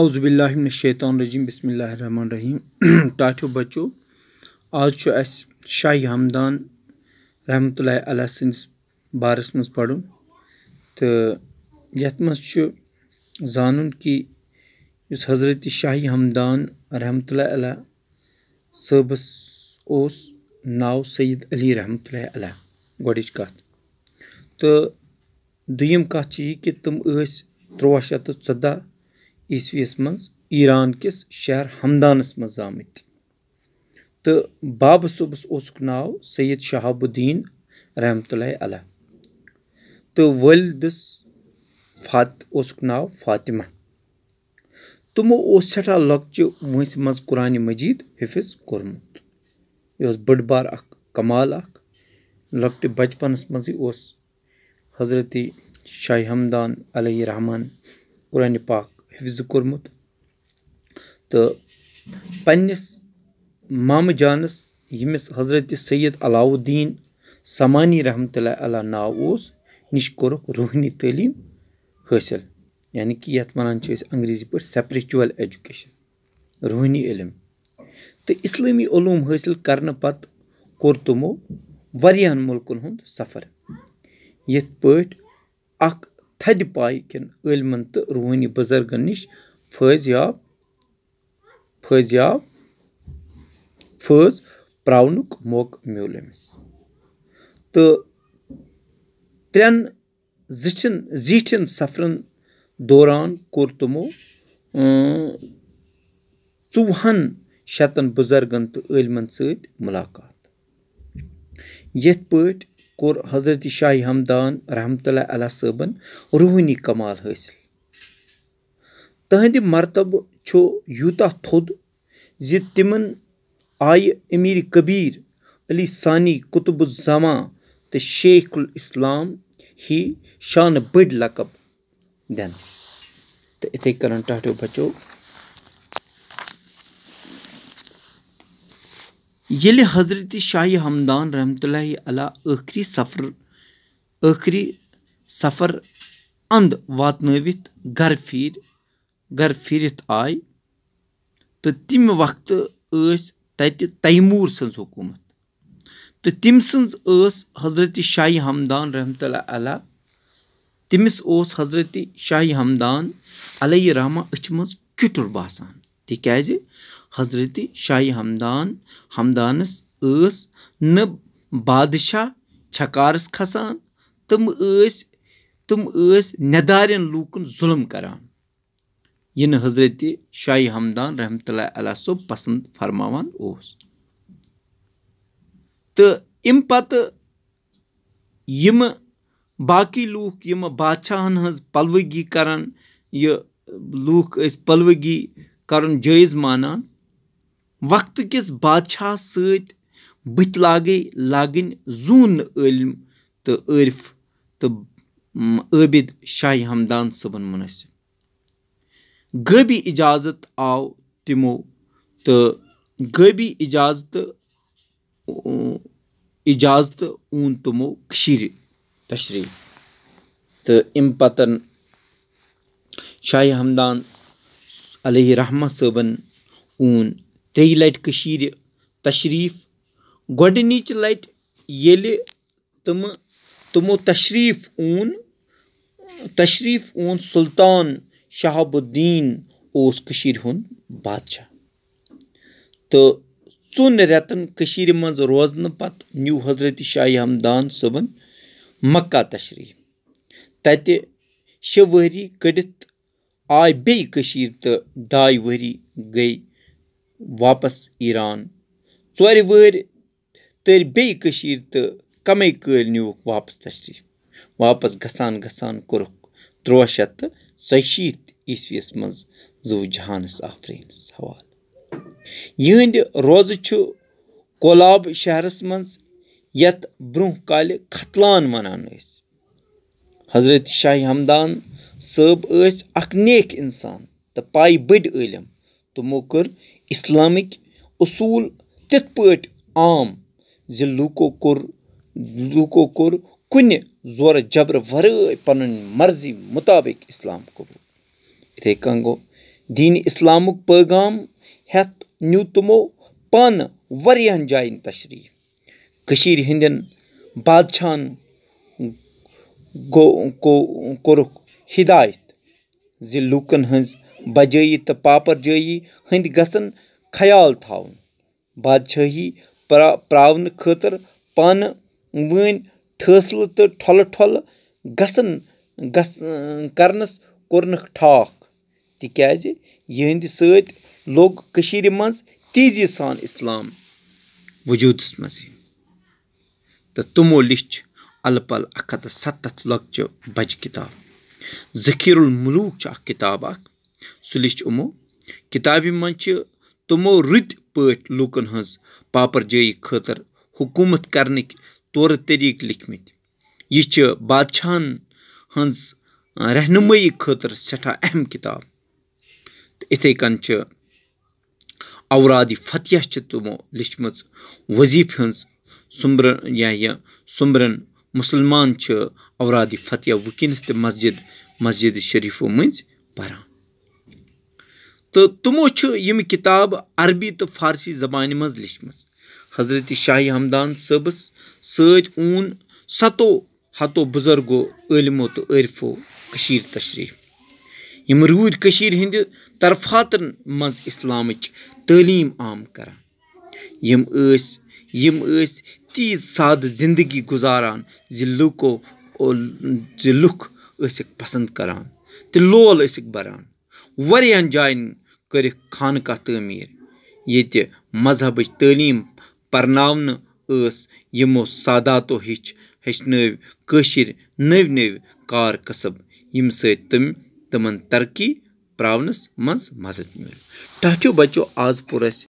अवज़बिल्लिमिनशैतरजीम बसमीम टाठो बच्चो आज शाह हमदान रहमत ला संदिस मज पढ़ तो ये जान कि हज़रत शाह हमदान रहमत ला उस नाव सैद अली रहमत ला गोच कत तो दुम कत यह कि तुम तरुह शत तो عیٖسویَس منٛز ایٖران کِس شہر ہمدانَس منٛز زامٕتۍ تہٕ بابہٕ صٲبَس اوسُکھ ناو سید شہاب الدیٖن رحمتُ اللہ علیہ تہٕ وٲلدَس فات اوسُکھ ناو فاطمہ تِمو اوس سٮ۪ٹھاہ لۄکچہِ وٲنٛسہِ منٛز قرآنِ مجیٖد حفظ کوٚرمُت یہِ ٲس بٔڑ بار اَکھ کمال اَکھ لۄکٹہِ بَچپَنَس منٛزٕے اوس حضرتِ شاہِ ہمدان علیہ رحمان قرآنِ پاک حفظ کوٚرمُت تہٕ پنٛنِس مامہٕ جانَس ییٚمِس حضرتِ سید علاوُالدیٖن سمانی رحمتہ اللہ علیہ ناو اوس نِش کوٚرُکھ روٗحنی تعلیٖم حٲصِل یعنی کہِ یَتھ وَنان چھِ أسۍ انٛگریٖزی پٲٹھۍ سَپرِچُوَل ایجوکیشَن روٗحنی علم تہٕ اِسلٲمی علوٗم حٲصِل کَرنہٕ پَتہٕ کوٚر تِمو واریاہَن مُلکَن ہُنٛد سفر یِتھ پٲٹھۍ اَکھ تھدِ پایہِ کٮ۪ن عٲلمَن تہٕ روٗحٲنی بُزرگَن نِش فٲضیاب فٲضیاب فٲض پرٛاونُک موقعہٕ میوٗل أمِس تہٕ ترٛٮ۪ن زِچھَن زیٖٹھٮ۪ن سفرَن دوران کوٚر تِمو ژوٚوُہَن شَتَن بُزرگَن تہٕ عٲلمَن سۭتۍ مُلاقات یِتھ پٲٹھۍ کوٚر حضرت شاہِ ہمدان رحمتہ اللہ علیہ صٲبَن روٗحٲنی کمال حٲصِل تٕہٕنٛدِ مرتبہٕ چھُ یوٗتاہ تھوٚد زِ تِمَن آیہِ أمیٖرِ کبیٖر علی ثانی قطب الزماں تہٕ شیخ الاسلام ہی شانہٕ بٔڑۍ لقب دِنہٕ تہٕ یِتھَے کٔنۍ ٹاٹھیو بَچو ییٚلہِ حضرتِ شاہِ ہمدان رحمتُلہِ علیہ ٲخری سفر ٲخری سفر انٛد واتنٲوِتھ گَرٕ پھیٖرۍ گَرٕ پھیٖرِتھ آے تہٕ تَمہِ وقتہٕ ٲسۍ تَتہِ تیموٗر سٕنٛز حکوٗمت تہٕ تٔمۍ سٕنٛز ٲس حضرتِ شاہِ ہمدان رحمتُلہِ علیہ تٔمِس اوس حضرتِ شاہِ ہمدان علیہِ رحمہ أچھِ منٛز کِٹُر باسان تِکیٛازِ حضرت شاہِ ہمدان ہمدانَس ٲس نہٕ بادشاہ چھکارَس کھسان تِم ٲسۍ تِم ٲسۍ نٮ۪دارٮ۪ن لوٗکَن ظُلم کَران یہِ نہٕ حضرت شاہِ ہمدان رحمتہ اللہ علیہ صٲب پَسنٛد فرماوان اوس تہٕ اَمہِ پَتہٕ یِمہٕ باقٕے لوٗکھ یِمہٕ بادشاہَن ہٕنٛز پَلوٕگی کَران یہِ لوٗکھ ٲسۍ پَلوٕگی کَرُن جٲیِز مانان وقتہٕ کِس بادشاہَس سۭتۍ بٕتھِ لاگَے لاگٕنۍ زوٗنہٕ عٲلِم تہٕ عٲرِف تہٕ عٲبِد شاہِ ہمدان صٲبَن مُنٲسِب غٲبی اِجازت آو تِمو تہٕ غٲبی اِجازتہٕ اِجازتہٕ اوٚن تِمو کٔشیٖرِ تشریٖف تہٕ اَمہِ پَتَن شاہِ ہمدان علیہ رحمہ صٲبَن اوٚن ترٛیٚیہِ لَٹہِ کٔشیٖرِ تشریٖف گۄڈٕنِچ لَٹہِ ییٚلہِ تِمہٕ تِمو تشریٖف اون تشریٖف اون سُلطان شہاب الدیٖن اوس کٔشیٖرِ ہُنٛد بادشاہ تہٕ ژۄن رٮ۪تَن کٔشیٖرِ منٛز روزنہٕ پَتہٕ نیوٗ حضرت شاہِ ہمدان صٲبَن مَکّہ تشریٖف تَتہِ شےٚ ؤری کٔڑِتھ آے بیٚیہِ کٔشیٖرِ تہٕ ڈاے ؤری گٔے واپس ایٖران ژورِ وٕہٕرۍ تٔرۍ بیٚیہِ کٔشیٖرِ تہٕ کَمٕے کٲلۍ نیوٗکھ واپَس تشریٖف واپَس گژھان گژھان کوٚرُکھ تُرٛواہ شَتھ تہٕ ژۄیہِ شیٖتھ عیٖسویَس منٛز زُو جہانَس آفریٖنَس حوالہٕ یِہٕنٛدِ روزٕ چھُ کولاب شہرَس منٛز یَتھ برٛونٛہہ کالہِ ختلان وَنان ٲسۍ حضرت شاہِ ہمدان صٲب ٲسۍ اَکھ نیک اِنسان تہٕ پایہِ بٔڑۍ عٲلِم تِمو کٔر اِسلامٕکۍ اصوٗل تِتھ پٲٹھۍ عام زِ لوٗکو کوٚر لوٗکو کوٚر کُنہِ زورٕ جَبرٕ وَرٲے پَنٕنۍ مرضی مُطابِق اِسلام قبوٗل یِتھَے کٔنۍ گوٚو دیٖنہِ اِسلامُک پٲغام ہٮ۪تھ نیوٗ تِمو پانہٕ واریاہَن جایَن تشریٖف کٔشیٖرِ ہِنٛدٮ۪ن بادشاہَن گوٚو کوٚرُکھ ہِدایت زِ لوٗکَن ہٕنٛز बजाई तो पापरजी हंद ग खयाल थन बादशाही प्रा प्र खर पान वन ठसल तो ठल ठल गस ठाक तेज यद लोग मं तेजी सान इस्लाम वजूद मजे तो तुमो लिख अलपल अखत सत्त लकच बच कताब जखीरुल मलूक किताब अख سُہ لیٚچھ یِمو کِتابہِ منٛز چھِ تِمو رٕتۍ پٲٹھۍ لوٗکَن ہٕنٛز پاپر جٲیی خٲطرٕ حکوٗمت کرنٕکۍ طورٕ طٔریٖقہٕ لیکھمٕتۍ یہِ چھِ بادشاہن ہٕنٛز رہنُمٲیی خٲطرٕ سؠٹھاہ اہم کِتاب تہٕ یِتھے کٔنۍ چھِ اورادِ فتح چھِ تِمو لیٚچھمٕژ وظیٖفہِ ہٕنٛز سُمبرن یا یہِ سُمبرن مُسلمان چھِ اورادِ فتح وٕنکیٚنَس تہِ مسجد مسجد شریٖفو مٔنٛزۍ پَران تہٕ تِمو چھِ یِم کِتاب عربی تہٕ فارسی زبانہِ منٛز لیچھمٕژ حضرت شاہِ ہمدان صٲبَس سۭتۍ اوٚن سَتو ہَتو بُزرگو عٲلمو تہٕ عٲرفو کٔشیٖر تشریٖف یِم روٗدۍ کٔشیٖر ہِنٛدِ طرفاتَن منٛز اِسلامٕچ تعلیٖم عام کَران یِم ٲسۍ یِم ٲسۍ تیٖژ سادٕ زِندگی گُزاران زِ لُکو زِ لُکھ ٲسِکھ پَسنٛد کَران تہٕ لول ٲسِکھ بَران واریاہَن جایَن کٔرِکھ خانقاہ تعمیٖر ییٚتہِ مذہبٕچ تعلیٖم پرناونہٕ ٲس یِمو ساداتو ہیٚچھ ہیٚچھنٲو کٲشِر نٔوۍ نٔوۍ کار قسب ییٚمہِ سۭتۍ تِم تِمَن ترقی پرٛاونَس منٛز مدد میلہِ ٹاٹھیو بَچو آز پوٚر اَسہِ